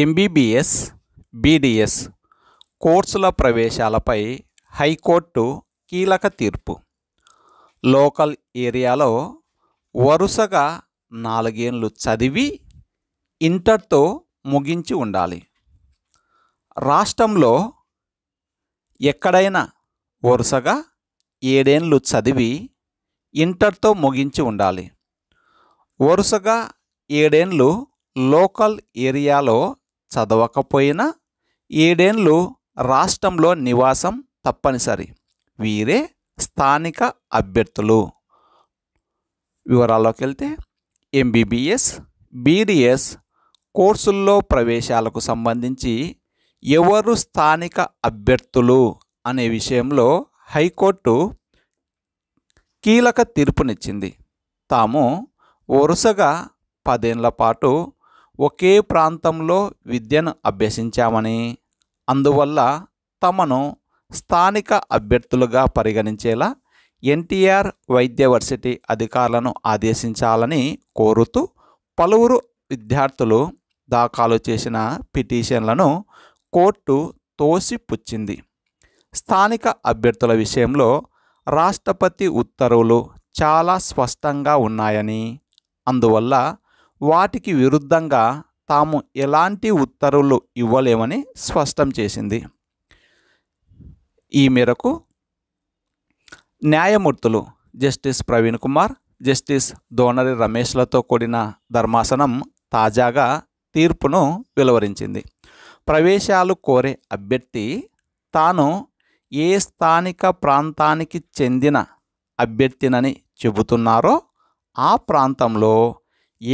MBBS BDS కోర్సుల ప్రవేశాలపై high court కీలక తీర్పు లోకల్ ఏరియాలో వరుసగా నాలుగేండ్లు చదివి ఇంటర్తో ముగించి ఉండాలి రాష్ట్రంలో ఎక్కడైనా వరుసగా ఏడేండ్లు చదివి ఇంటర్తో ముగించి ఉండాలి వరుసగా ఏడేండ్లు లోకల్ ఏరియాలో చదవకపోయినా ఏడేండ్లు రాష్ట్రంలో నివాసం తప్పనిసరి వీరే స్థానిక అభ్యర్థులు వివరాల్లోకి వెళ్తే ఎంబీబీఎస్ బీడీఎస్ కోర్సుల్లో ప్రవేశాలకు సంబంధించి ఎవరు స్థానిక అభ్యర్థులు అనే విషయంలో హైకోర్టు కీలక తీర్పునిచ్చింది తాము వరుసగా పదేళ్ల పాటు ఒకే ప్రాంతంలో విద్యను అభ్యసించామని అందువల్ల తమను స్థానిక అభ్యర్థులుగా పరిగణించేలా ఎన్టీఆర్ వైద్యవర్సిటీ అధికారులను ఆదేశించాలని కోరుతూ పలువురు విద్యార్థులు దాఖలు చేసిన పిటిషన్లను కోర్టు తోసిపుచ్చింది స్థానిక అభ్యర్థుల విషయంలో రాష్ట్రపతి ఉత్తర్వులు చాలా స్పష్టంగా ఉన్నాయని అందువల్ల వాటికి విరుద్ధంగా తాము ఎలాంటి ఉత్తర్వులు ఇవ్వలేమని స్పష్టం చేసింది ఈ మేరకు న్యాయమూర్తులు జస్టిస్ ప్రవీణ్ కుమార్ జస్టిస్ దోనరి రమేష్లతో కూడిన ధర్మాసనం తాజాగా తీర్పును వెలువరించింది ప్రవేశాలు కోరే అభ్యర్థి తాను ఏ స్థానిక ప్రాంతానికి చెందిన అభ్యర్థినని చెబుతున్నారో ఆ ప్రాంతంలో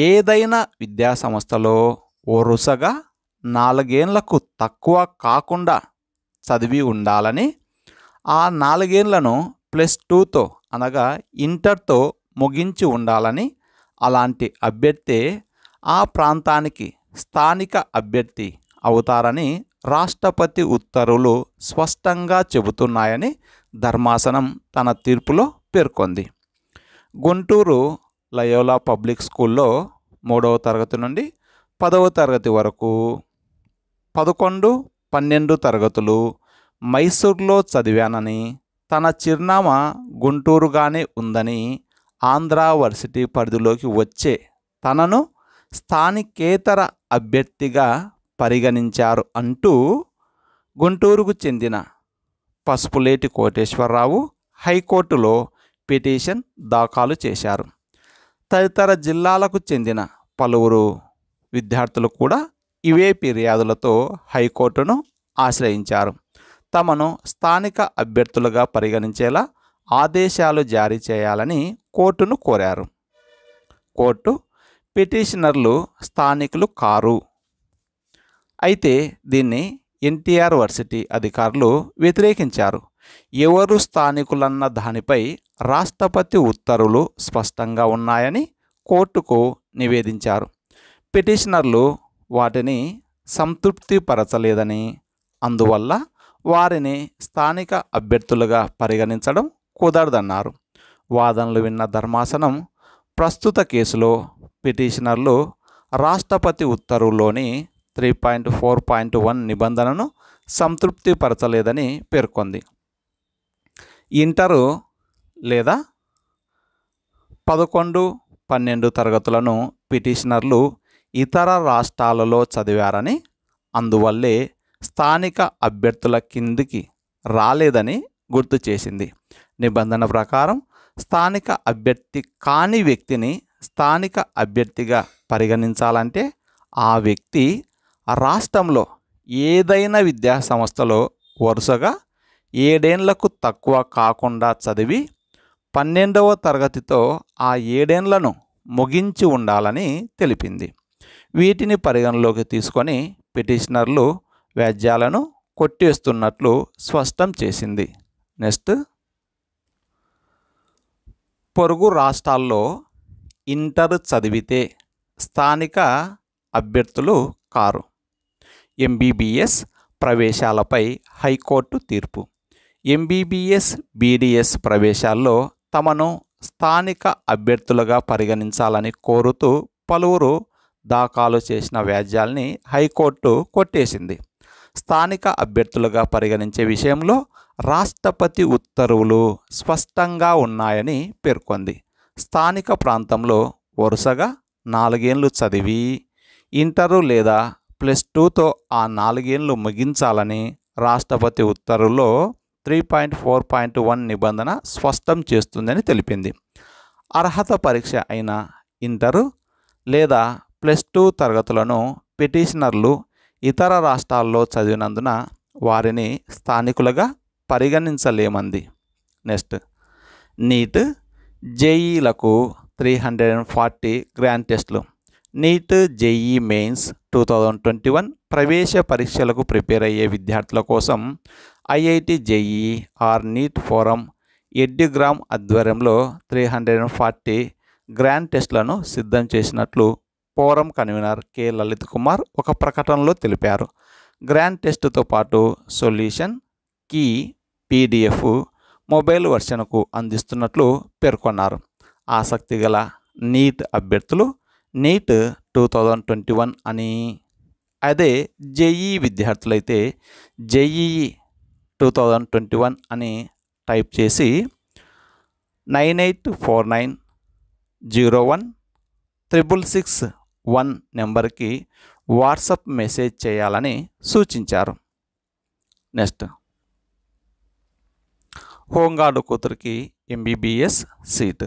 ఏదైనా విద్యాసంస్థలో వరుసగా నాలుగేండ్లకు తక్కువ కాకుండా చదివి ఉండాలని ఆ నాలుగేండ్లను ప్లస్ టూతో అనగా ఇంటర్తో ముగించి ఉండాలని అలాంటి అభ్యర్థి ఆ ప్రాంతానికి స్థానిక అభ్యర్థి అవుతారని రాష్ట్రపతి ఉత్తర్వులు స్పష్టంగా చెబుతున్నాయని ధర్మాసనం తన తీర్పులో పేర్కొంది గుంటూరు లయోలా పబ్లిక్ స్కూల్లో మూడవ తరగతి నుండి పదవ తరగతి వరకు పదకొండు పన్నెండు తరగతులు మైసూర్లో చదివానని తన చిరునామా గుంటూరుగానే ఉందని ఆంధ్రావర్సిటీ పరిధిలోకి వచ్చే తనను స్థానికేతర అభ్యర్థిగా పరిగణించారు అంటూ గుంటూరుకు చెందిన పసుపులేటి కోటేశ్వరరావు హైకోర్టులో పిటిషన్ దాఖలు చేశారు తదితర జిల్లాలకు చెందిన పలువురు విద్యార్థులు కూడా ఇవే ఫిర్యాదులతో హైకోర్టును ఆశ్రయించారు తమను స్థానిక అభ్యర్థులుగా పరిగణించేలా ఆదేశాలు జారీ చేయాలని కోర్టును కోరారు కోర్టు పిటిషనర్లు స్థానికులు కారు అయితే దీన్ని ఎన్టీఆర్ వర్సిటీ అధికారులు వ్యతిరేకించారు ఎవరు స్థానికులన్న దానిపై రాష్ట్రపతి ఉత్తర్వులు స్పష్టంగా ఉన్నాయని కోర్టుకు నివేదించారు పిటిషనర్లు వాటిని సంతృప్తిపరచలేదని అందువల్ల వారిని స్థానిక అభ్యర్థులుగా పరిగణించడం కుదరదన్నారు వాదనలు విన్న ధర్మాసనం ప్రస్తుత కేసులో పిటిషనర్లు రాష్ట్రపతి ఉత్తర్వులోని three point four point one నిబంధనను సంతృప్తిపరచలేదని పేర్కొంది ఇంటరు లేదా పదకొండు పన్నెండు తరగతులను పిటిషనర్లు ఇతర రాష్ట్రాలలో చదివారని అందువల్లే స్థానిక అభ్యర్థుల కిందికి రాలేదని గుర్తు చేసింది నిబంధన ప్రకారం స్థానిక అభ్యర్థి కాని వ్యక్తిని స్థానిక అభ్యర్థిగా పరిగణించాలంటే ఆ వ్యక్తి ఆ రాష్ట్రంలో ఏదైనా విద్యా సంస్థలో వరుసగా ఏడేండ్లకు తక్కువ కాకుండా చదివి పన్నెండవ తరగతితో ఆ ఏడేండ్లను ముగించి ఉండాలని తెలిపింది వీటిని పరిగణలోకి తీసుకొని పిటిషనర్లు వ్యాజ్యాలను కొట్టేస్తున్నట్లు స్పష్టం చేసింది నెక్స్ట్ పొరుగు రాష్ట్రాల్లో ఇంటర్ చదివితే స్థానిక అభ్యర్థులు కారు ఎంబీబీఎస్ ప్రవేశాలపై హైకోర్టు తీర్పు ఎంబీబీఎస్ బీడీఎస్ ప్రవేశాల్లో తమను స్థానిక అభ్యర్థులుగా పరిగణించాలని కోరుతూ పలువురు దాఖలు చేసిన వ్యాజ్యాల్ని హైకోర్టు కొట్టేసింది స్థానిక అభ్యర్థులుగా పరిగణించే విషయంలో రాష్ట్రపతి ఉత్తర్వులు స్పష్టంగా ఉన్నాయని పేర్కొంది స్థానిక ప్రాంతంలో వరుసగా నాలుగేండ్లు చదివి ఇంటరు లేదా టూతో ఆ నాలుగేళ్లు ముగించాలని రాష్ట్రపతి ఉత్తర్వులో three point four point one నిబంధన స్పష్టం చేస్తుందని తెలిపింది అర్హత పరీక్ష అయిన ఇంటరు లేదా ప్లస్ టూ తరగతులను పిటిషనర్లు ఇతర రాష్ట్రాల్లో చదివినందున వారిని స్థానికులుగా పరిగణించలేమంది నెక్స్ట్ నీట్ జేఈలకు three hundred and forty grand టెస్ట్లు NEET JEE mains two thousand twenty one ప్రవేశ పరీక్షలకు ప్రిపేర్ అయ్యే విద్యార్థుల కోసం IIT JEE or NEET forum Edugram ఆధ్వర్యంలో three hundred and forty grand టెస్ట్లను సిద్ధం చేసినట్లు forum convener K Lalit Kumar ఒక ప్రకటనలో తెలిపారు గ్రాండ్ టెస్ట్తో పాటు సొల్యూషన్ కీ పీడిఎఫ్ మొబైల్ వెర్షన్కు అందిస్తున్నట్లు పేర్కొన్నారు ఆసక్తి గల నీట్ అభ్యర్థులు NEET two thousand twenty one అని అదే జేఈ విద్యార్థులైతే JEE two thousand twenty one అని టైప్ చేసి nine eight four nine zero one triple six one నెంబర్కి వాట్సప్ మెసేజ్ చేయాలని సూచించారు నెక్స్ట్ హోంగార్డు కూతురికి ఎంబీబీఎస్ సీటు